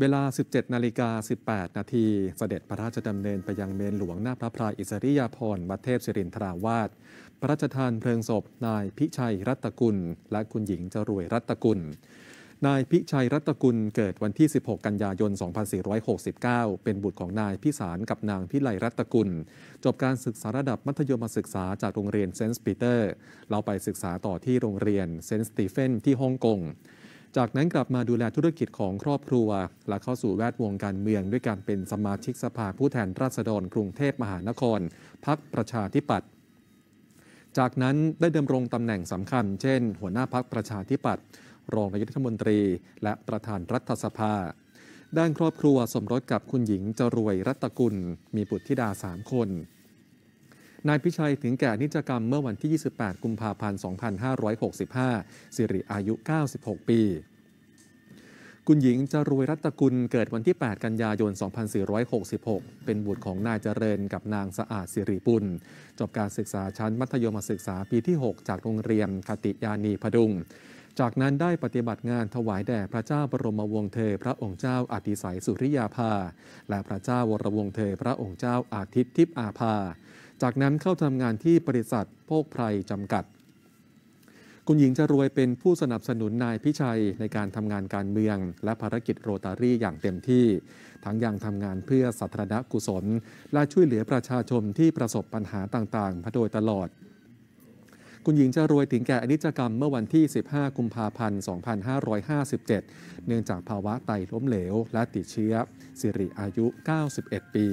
เวลา 17 นาฬิกา 18 นาที เสด็จพระราชดำเนินไปยังเมนหลวงหน้าพระพรายอิสริยาภรณ์วัดเทพสิรินทราวาส พระราชทานเพลิงศพนายพิชัยรัตกุล และคุณหญิงจรวยรัตกุล นายพิชัยรัตกุล เกิดวันที่ 16 กันยายน 2469 เป็นบุตรของนายพิสารกับนางพิไล รัตกุล จบการศึกษาระดับมัธยมศึกษาจากโรงเรียนเซนต์ปีเตอร์เราไปศึกษาต่อที่โรงเรียนเซนต์สตีเฟนที่ฮ่องกงจากนั้นกลับมาดูแลธุรกิจของครอบครัว และเข้าสู่แวดวงการเมืองด้วยการเป็นสมาชิกสภา ผู้แทนราษฎรกรุงเทพมหานครพักประชาธิปัตย์ จากนั้นได้ดำรงตำแหน่งสำคัญ เช่น หัวหน้าพักประชาธิปัตย์รองนายกรัฐมนตรี และประธานรัฐสภา ด้านครอบครัวสมรสกับคุณหญิงจรวยรัตกุล มีบุตรธิดาสามคนนายพิชัยถึงแก่นิจกรรมเมื่อวันที่ 28 กุมภาพันธ์ 2565 สิริอายุ 96 ปี คุณหญิงจรวยรัตกุลเกิดวันที่ 8 กันยายน 2466 เป็นบุตรของนายเจริญกับนางสะอาดสิริปุลจบการศึกษาชั้นมัธยมศึกษาปีที่ 6 จากโรงเรียนคติยานีพดุง จากนั้นได้ปฏิบัติงานถวายแด่พระเจ้าบรมวงศ์เธอพระองค์เจ้าอธิสัยสุริยาภา และพระเจ้าวรวงศ์เธอพระองค์เจ้าอาทิตย์ทิพย์อาภาจากนั้นเข้าทำงานที่บริษัทโภคไพรจำกัด คุณหญิงจะรวยเป็นผู้สนับสนุนนายพิชัยในการทำงานการเมืองและภารกิจโรตารี่อย่างเต็มที่ ทั้งยังทำงานเพื่อสาธารณกุศล และช่วยเหลือประชาชนที่ประสบปัญหาต่างๆมาโดยตลอด คุณหญิงจะรวยถึงแก่อนิจกรรมเมื่อวันที่ 15 กุมภาพันธ์ 2557 เนื่องจากภาวะไตล้มเหลว และติดเชื้อสิริอายุ 91 ปี